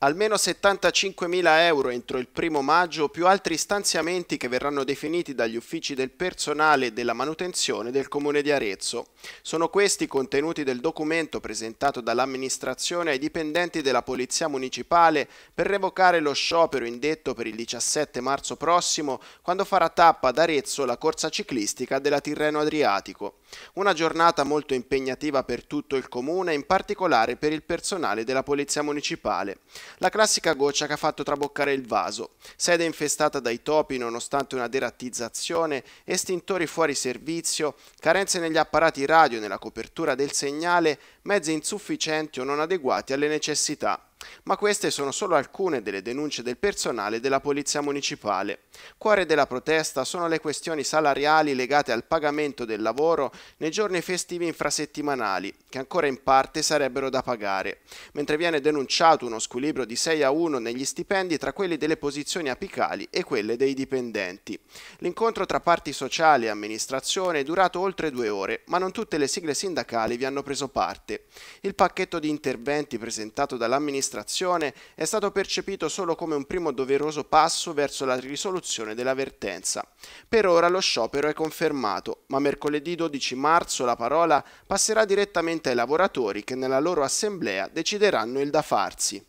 Almeno 75.000 euro entro il primo maggio più altri stanziamenti che verranno definiti dagli uffici del personale e della manutenzione del Comune di Arezzo. Sono questi i contenuti del documento presentato dall'amministrazione ai dipendenti della Polizia Municipale per revocare lo sciopero indetto per il 17 marzo prossimo quando farà tappa ad Arezzo la corsa ciclistica della Tirreno Adriatico. Una giornata molto impegnativa per tutto il Comune, in particolare per il personale della Polizia Municipale. La classica goccia che ha fatto traboccare il vaso, sede infestata dai topi nonostante una derattizzazione, estintori fuori servizio, carenze negli apparati radio nella copertura del segnale, mezzi insufficienti o non adeguati alle necessità. Ma queste sono solo alcune delle denunce del personale della Polizia Municipale. Cuore della protesta sono le questioni salariali legate al pagamento del lavoro nei giorni festivi infrasettimanali, che ancora in parte sarebbero da pagare, mentre viene denunciato uno squilibrio di 6 a 1 negli stipendi tra quelli delle posizioni apicali e quelle dei dipendenti. L'incontro tra parti sociali e amministrazione è durato oltre due ore, ma non tutte le sigle sindacali vi hanno preso parte. Il pacchetto di interventi presentato dall'amministrazione informazione è stato percepito solo come un primo doveroso passo verso la risoluzione dell'avvertenza. Per ora lo sciopero è confermato, ma mercoledì 12 marzo la parola passerà direttamente ai lavoratori che nella loro assemblea decideranno il da farsi.